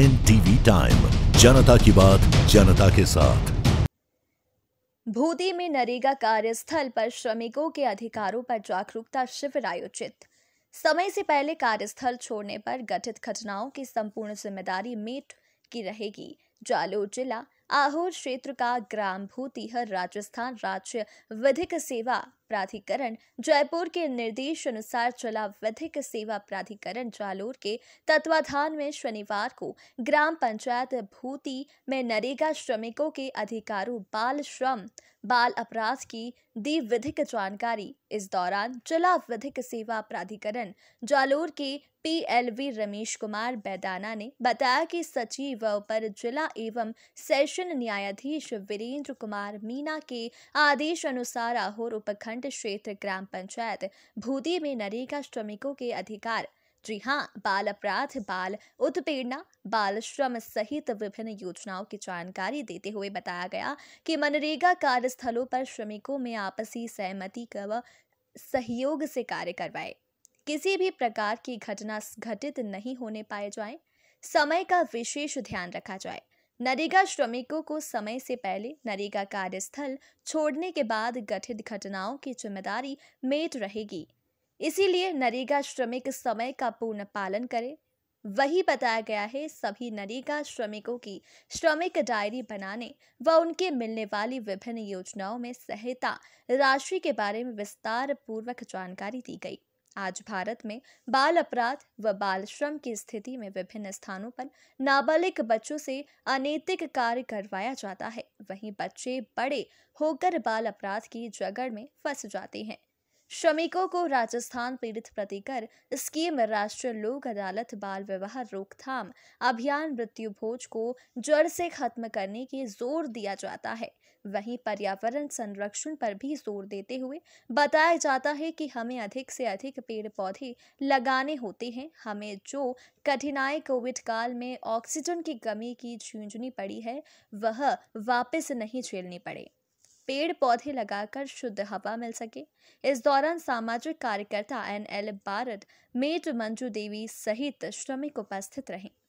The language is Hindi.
एन टीवी टाइम जनता की बात जनता के साथ भूदी में नरेगा कार्यस्थल पर श्रमिकों के अधिकारों पर जागरूकता शिविर आयोजित समय से पहले कार्यस्थल छोड़ने पर गठित घटनाओं की संपूर्ण जिम्मेदारी मेट की रहेगी जालोर जिला आहोर क्षेत्र का ग्राम भूतिहर राजस्थान राज्य विधिक सेवा प्राधिकरण जयपुर के निर्देश अनुसार जिला विधिक सेवा प्राधिकरण जालोर के तत्वाधान में शनिवार को ग्राम पंचायत भूति में नरेगा श्रमिकों के अधिकारों बाल श्रम बाल अपराध की दी विधिक जानकारी इस दौरान जिला विधिक सेवा प्राधिकरण जालोर के पीएलवी रमेश कुमार बैदाना ने बताया कि सचिव पर जिला एवं सेशन न्यायाधीश वीरेंद्र कुमार मीना के आदेश अनुसार आहोर उपखंड क्षेत्र ग्राम पंचायत भूदी में नरेगा श्रमिकों के अधिकार जी हाँ बाल अपराध बाल उत्पीड़ना बाल श्रम सहित विभिन्न योजनाओं की जानकारी देते हुए बताया गया कि मनरेगा कार्यस्थलों पर श्रमिकों में आपसी सहमति व सहयोग से कार्य करवाए किसी भी प्रकार की घटना घटित नहीं होने पाए जाए समय का विशेष ध्यान रखा जाए नरेगा श्रमिकों को समय से पहले नरेगा कार्यस्थल छोड़ने के बाद गठित घटनाओं की जिम्मेदारी मेट रहेगी इसीलिए नरेगा श्रमिक समय का पूर्ण पालन करें वही बताया गया है सभी नरेगा श्रमिकों की श्रमिक डायरी बनाने व उनके मिलने वाली विभिन्न योजनाओं में सहायता राशि के बारे में विस्तार पूर्वक जानकारी दी गई आज भारत में बाल अपराध व बाल श्रम की स्थिति में विभिन्न स्थानों पर नाबालिग बच्चों से अनैतिक कार्य करवाया जाता है वहीं बच्चे बड़े होकर बाल अपराध की जगड़ में फंस जाते हैं श्रमिकों को राजस्थान पीड़ित प्रतिकर स्कीम राष्ट्रीय लोक अदालत बाल विवाह रोकथाम अभियान मृत्यु भोज को जड़ से खत्म करने के जोर दिया जाता है वहीं पर्यावरण संरक्षण पर भी जोर देते हुए बताया जाता है कि हमें अधिक से अधिक पेड़ पौधे लगाने होते हैं हमें जो कठिनाई कोविड काल में ऑक्सीजन की कमी की झूंझनी पड़ी है वह वापस नहीं झेलनी पड़े पेड़ पौधे लगाकर शुद्ध हवा मिल सके इस दौरान सामाजिक कार्यकर्ता एन एल बारद मेट मंजू देवी सहित श्रमिक उपस्थित रहे